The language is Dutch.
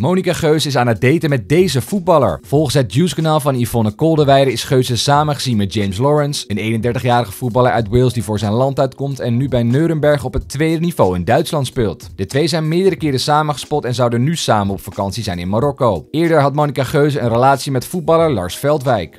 Monica Geus is aan het daten met deze voetballer. Volgens het Juice-kanaal van Yvonne Koldewijde is samen samengezien met James Lawrence, een 31-jarige voetballer uit Wales die voor zijn land uitkomt en nu bij Neurenberg op het tweede niveau in Duitsland speelt. De twee zijn meerdere keren samengespot en zouden nu samen op vakantie zijn in Marokko. Eerder had Monica Geus een relatie met voetballer Lars Veldwijk.